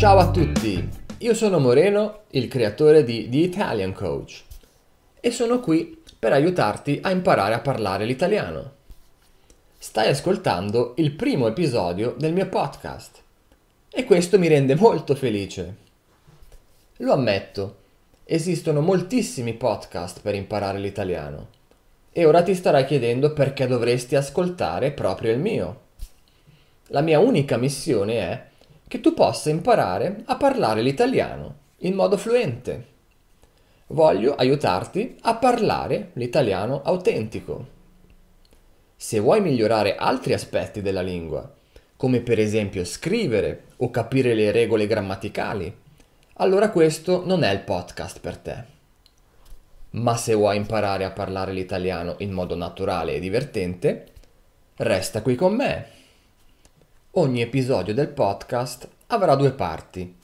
Ciao a tutti, io sono Moreno, il creatore di The Italian Coach e sono qui per aiutarti a imparare a parlare l'italiano. Stai ascoltando il primo episodio del mio podcast e questo mi rende molto felice. Lo ammetto, esistono moltissimi podcast per imparare l'italiano e ora ti starai chiedendo perché dovresti ascoltare proprio il mio. La mia unica missione è che tu possa imparare a parlare l'italiano in modo fluente. Voglio aiutarti a parlare l'italiano autentico. Se vuoi migliorare altri aspetti della lingua, come per esempio scrivere o capire le regole grammaticali, allora questo non è il podcast per te. Ma se vuoi imparare a parlare l'italiano in modo naturale e divertente, resta qui con me Ogni episodio del podcast avrà due parti.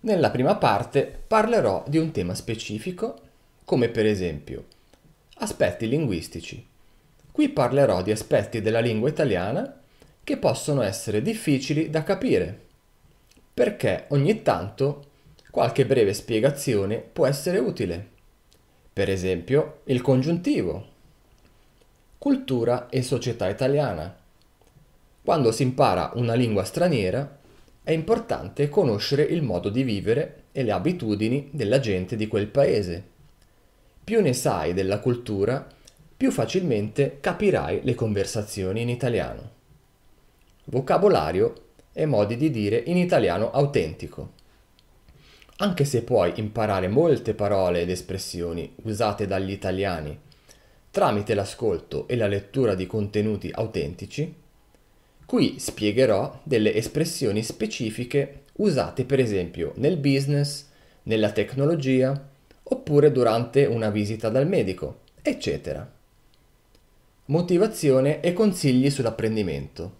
Nella prima parte parlerò di un tema specifico, come per esempio aspetti linguistici. Qui parlerò di aspetti della lingua italiana che possono essere difficili da capire, perché ogni tanto qualche breve spiegazione può essere utile. Per esempio il congiuntivo, cultura e società italiana quando si impara una lingua straniera è importante conoscere il modo di vivere e le abitudini della gente di quel paese. Più ne sai della cultura, più facilmente capirai le conversazioni in italiano. Vocabolario e modi di dire in italiano autentico. Anche se puoi imparare molte parole ed espressioni usate dagli italiani tramite l'ascolto e la lettura di contenuti autentici, Qui spiegherò delle espressioni specifiche usate per esempio nel business, nella tecnologia oppure durante una visita dal medico, eccetera. Motivazione e consigli sull'apprendimento.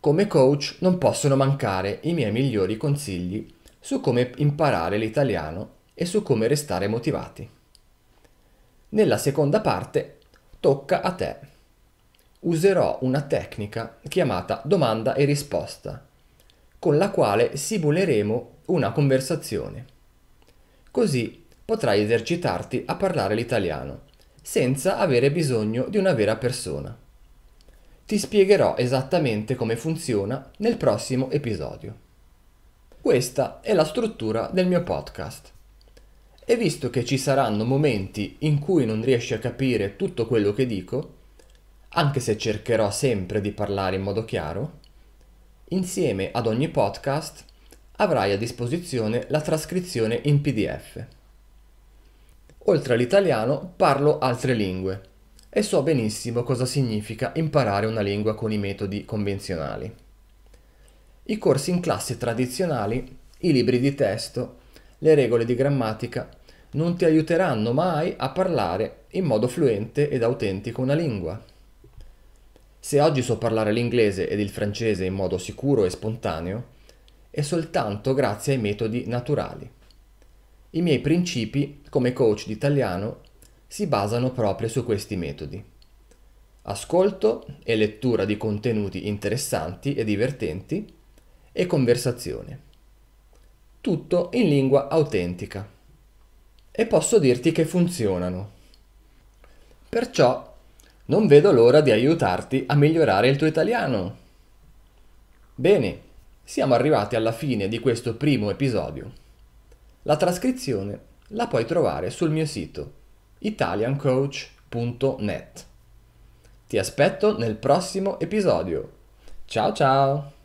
Come coach non possono mancare i miei migliori consigli su come imparare l'italiano e su come restare motivati. Nella seconda parte tocca a te userò una tecnica chiamata domanda e risposta, con la quale simuleremo una conversazione. Così potrai esercitarti a parlare l'italiano, senza avere bisogno di una vera persona. Ti spiegherò esattamente come funziona nel prossimo episodio. Questa è la struttura del mio podcast. E visto che ci saranno momenti in cui non riesci a capire tutto quello che dico, anche se cercherò sempre di parlare in modo chiaro, insieme ad ogni podcast avrai a disposizione la trascrizione in PDF. Oltre all'italiano parlo altre lingue e so benissimo cosa significa imparare una lingua con i metodi convenzionali. I corsi in classe tradizionali, i libri di testo, le regole di grammatica non ti aiuteranno mai a parlare in modo fluente ed autentico una lingua. Se oggi so parlare l'inglese ed il francese in modo sicuro e spontaneo, è soltanto grazie ai metodi naturali. I miei principi come coach di italiano si basano proprio su questi metodi. Ascolto e lettura di contenuti interessanti e divertenti e conversazione. Tutto in lingua autentica. E posso dirti che funzionano. Perciò non vedo l'ora di aiutarti a migliorare il tuo italiano. Bene, siamo arrivati alla fine di questo primo episodio. La trascrizione la puoi trovare sul mio sito italiancoach.net. Ti aspetto nel prossimo episodio. Ciao ciao!